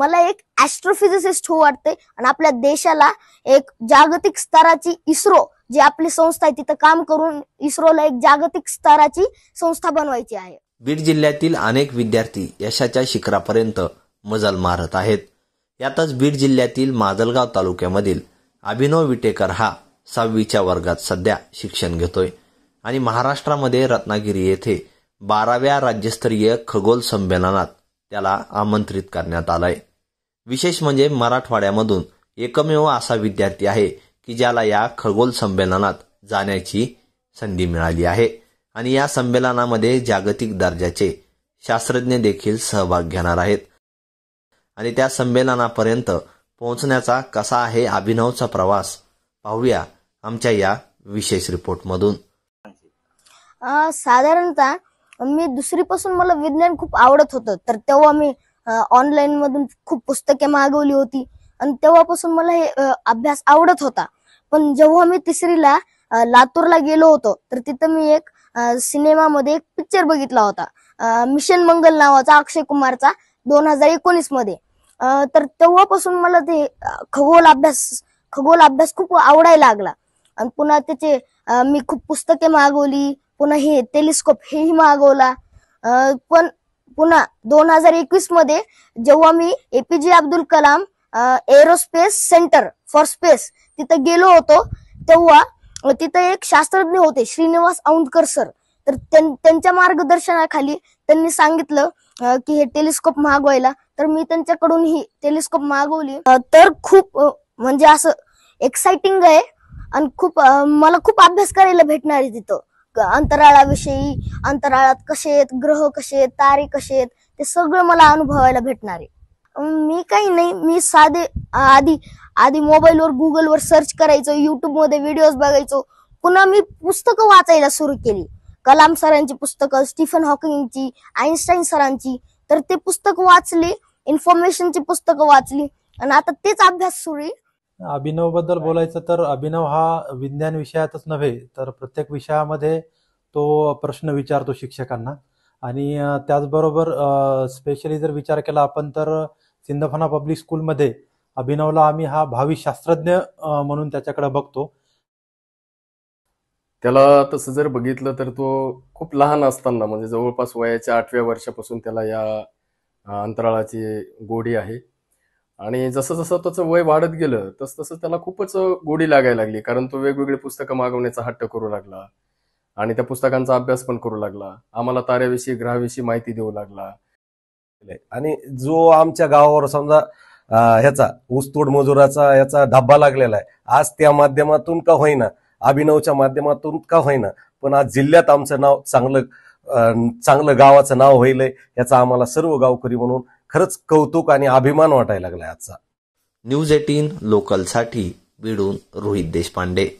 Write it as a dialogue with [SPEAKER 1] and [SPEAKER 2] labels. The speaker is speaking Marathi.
[SPEAKER 1] मला एक ऍस्ट्रोफिजिसिस्ट हो वाटते आणि आपल्या देशाला एक जागतिक स्तराची इस्रो जी आपली संस्था आहे तिथं काम करून इस्रोला एक जागतिक स्तराची संस्था बनवायची आहे
[SPEAKER 2] बीड जिल्ह्यातील अनेक विद्यार्थी यशाच्या शिखरापर्यंत मजल मारत आहेत यातच बीड जिल्ह्यातील माजलगाव तालुक्यामधील अभिनव विटेकर हा सहावीच्या वर्गात सध्या शिक्षण घेतोय आणि महाराष्ट्रामध्ये रत्नागिरी येथे बाराव्या राज्यस्तरीय खगोल संमेलनात त्याला आमंत्रित करण्यात आलंय विशेष म्हणजे मराठवाड्यामधून एकमेव असा विद्यार्थी आहे की ज्याला या खगोल संमेलनात जाण्याची संधी मिळाली आहे आणि या संमेलनामध्ये जागतिक दर्जाचे शास्त्रज्ञ देखील सहभाग घेणार आहेत आणि त्या संमेलनापर्यंत पोहोचण्याचा कसा आहे अभिनवचा प्रवास पाहूया आमच्या या विशेष रिपोर्टमधून
[SPEAKER 1] साधारणतः मी दुसरीपासून मला विज्ञान खूप आवडत होतं तर तेव्हा मी ऑनलाईन मधून खूप पुस्तके मागवली होती आणि तेव्हापासून मला हे अभ्यास आवडत होता पण जेव्हा मी तिसरीला लातूरला गेलो होतो तर तिथं मी एक सिनेमामध्ये एक पिक्चर बघितला होता मिशन मंगल नावाचा अक्षय कुमारचा दोन हजार एकोणीस मध्ये तर तेव्हापासून मला ते खगोल अभ्यास खगोल अभ्यास खूप आवडायला लागला आणि पुन्हा त्याचे मी खूप पुस्तके मागवली पुन्हा हे टेलिस्कोप हेही मागवला पण पुन्हा दोन हजार एकवीस मध्ये जेव्हा मी APJ Abdul Kalam aerospace centre for space तिथं गेलो होतो तेव्हा तिथं एक शास्त्रज्ञ होते श्रीनिवास औंदकर सर तर त्यांच्या मार्गदर्शनाखाली त्यांनी सांगितलं की हे टेलिस्कोप मागवायला तर मी त्यांच्याकडून ही टेलिस्कोप मागवली तर खूप म्हणजे असं एक्साइटिंग आहे आणि खूप मला खूप अभ्यास करायला भेटणार आहे तिथं अंतराळाविषयी अंतराळात कसे आहेत ग्रह कसे आहेत तारे कसे आहेत ते सगळं मला अनुभवायला भेटणार आहे मी काही नाही मी साधे आधी आधी मोबाईलवर गुगलवर सर्च करायचो युट्यूबमध्ये व्हिडिओज बघायचो पुन्हा मी पुस्तकं वाचायला सुरू केली कलाम सरांची पुस्तकं स्टीफन हॉकिंगची आईन्स्टाईन सरांची तर ते पुस्तक वाचले इन्फॉर्मेशनची पुस्तकं वाचली आणि आता तेच अभ्यास सुरू आहे
[SPEAKER 3] अभिनव बद्दल बोलायचं तर अभिनव हा विज्ञान विषयातच नव्हे तर प्रत्येक विषयामध्ये तो प्रश्न विचारतो शिक्षकांना आणि त्याचबरोबर स्पेशली जर विचार केला आपण तर सिंदफना पब्लिक स्कूलमध्ये अभिनवला आम्ही हा भावी शास्त्रज्ञ म्हणून त्याच्याकडे बघतो
[SPEAKER 4] त्याला तसं जर बघितलं तर तो खूप लहान असताना म्हणजे जवळपास वयाच्या आठव्या वर्षापासून त्याला या अंतराळाची गोडी आहे आणि जसं जसं त्याचं वय वाढत गेलं तस तसं त्याला खूपच गोडी लागायला लागली कारण तो वेगवेगळी पुस्तकं मागवण्याचा हट्ट करू लागला आणि त्या पुस्तकांचा अभ्यास पण करू लागला आम्हाला ताऱ्याविषयी ग्रहाविषयी माहिती देऊ लागला
[SPEAKER 5] आणि जो आमच्या गावावर समजा ह्याचा ऊसतोड मजुराचा याचा धब्बा लागलेला आहे आज त्या माध्यमातून का होईना अभिनवच्या माध्यमातून का होईना पण आज जिल्ह्यात आमचं नाव चांगलं चांगलं गावाचं नाव होईल याचा आम्हाला सर्व गावकरी म्हणून खरंच कौतुक आणि अभिमान वाटायला लागलाय आजचा न्यूज एटीन
[SPEAKER 2] लोकलसाठी विडून रोहित देशपांडे